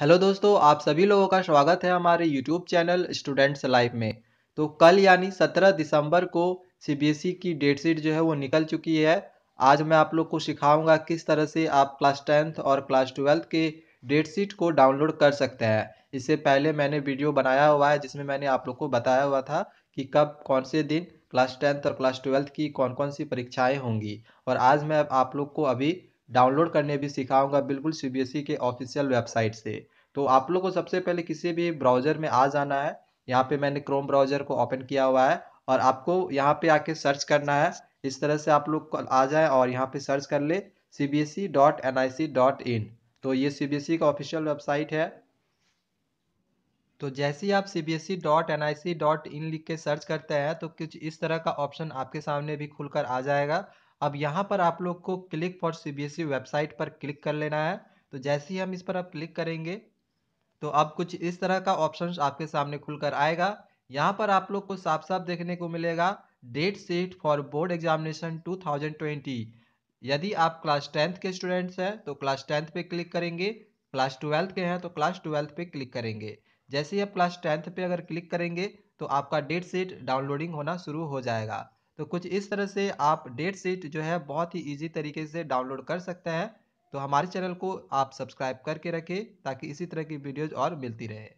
hello दोस्तों आप सभी लोगों का स्वागत है हमारे यूट्यूब चैनल स्टूडेंट्स लाइफ में तो कल यानी 17 दिसंबर को सीबीएसई e की डेट शीट जो है वो निकल चुकी है आज मैं आप लोग को सिखाऊंगा किस तरह से आप क्लास टेंथ और क्लास ट्वेल्थ के डेट शीट को डाउनलोड कर सकते हैं इससे पहले मैंने वीडियो बनाया हुआ है जिसमें मैंने आप लोग को बताया हुआ था कि कब कौन से दिन क्लास टेंथ और क्लास ट्वेल्थ की कौन कौन सी परीक्षाएँ होंगी और आज मैं आप लोग को अभी डाउनलोड करने भी सिखाऊंगा बिल्कुल सी e के ऑफिशियल वेबसाइट से तो आप लोग को सबसे पहले किसी भी ब्राउज़र में आ जाना है यहाँ पे मैंने क्रोम ब्राउज़र को ओपन किया हुआ है और आपको यहाँ पे आके सर्च करना है इस तरह से आप लोग आ जाए और यहाँ पे सर्च कर ले cbse.nic.in dot N I C dot in तो ये सी e का ऑफिशियल वेबसाइट है तो जैसे ही आप cbse.nic.in dot N I C dot in लिख के सर्च करते हैं तो कुछ इस तरह का ऑप्शन आपके सामने भी खुलकर आ जाएगा अब यहाँ पर आप लोग को क्लिक फॉर सीबीएसई वेबसाइट पर क्लिक कर लेना है तो जैसे ही हम इस पर आप क्लिक करेंगे तो अब कुछ इस तरह का ऑप्शन आपके सामने खुलकर आएगा यहाँ पर आप लोग को साफ साफ देखने को मिलेगा date sheet for board examination 2020 यदि आप क्लास टेंथ के स्टूडेंट्स हैं तो क्लास टेंथ पे क्लिक करेंगे क्लास ट्वेल्थ के हैं तो क्लास ट्वेल्थ पे क्लिक करेंगे जैसे ही आप क्लास टेंथ पे अगर क्लिक करेंगे तो आपका डेट सीट डाउनलोडिंग होना शुरू हो जाएगा तो कुछ इस तरह से आप डेट शीट जो है बहुत ही ईजी तरीके से डाउनलोड कर सकते हैं तो हमारे चैनल को आप सब्सक्राइब करके रखें ताकि इसी तरह की वीडियोज़ और मिलती रहे